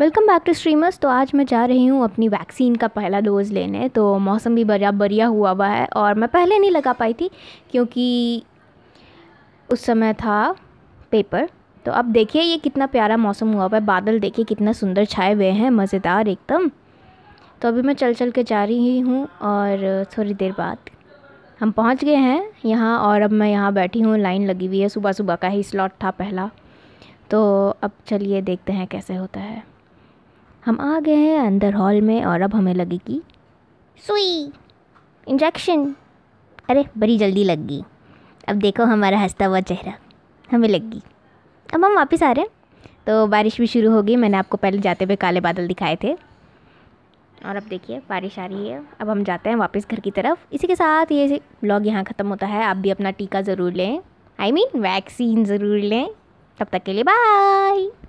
welcome back to streamers तो आज मैं जा रही हूँ अपनी वैक्सीन का पहला डोज़ लेने तो मौसम भी बड़ा बढ़िया हुआ हुआ है और मैं पहले नहीं लगा पाई थी क्योंकि उस समय था पेपर तो अब देखिए ये कितना प्यारा मौसम हुआ हुआ है बादल देखिए कितना सुंदर छाए हुए हैं मज़ेदार एकदम तो अभी मैं चल चल के जा रही हूँ और थोड़ी देर बाद हम पहुँच गए हैं यहाँ और अब मैं यहाँ बैठी हूँ लाइन लगी हुई है सुबह सुबह का ही स्लॉट था पहला तो अब चलिए देखते हैं कैसे होता है हम आ गए हैं अंदर हॉल में और अब हमें लगेगी सुई इंजेक्शन अरे बड़ी जल्दी लग गई अब देखो हमारा हंसता हुआ चेहरा हमें लग गई अब हम वापस आ रहे हैं तो बारिश भी शुरू हो गई मैंने आपको पहले जाते हुए काले बादल दिखाए थे और अब देखिए बारिश आ रही है अब हम जाते हैं वापस घर की तरफ इसी के साथ ये ब्लॉग यहाँ ख़त्म होता है आप भी अपना टीका ज़रूर लें I I mean mean, vaccine ज़रूर लें तब तक के लिए बाय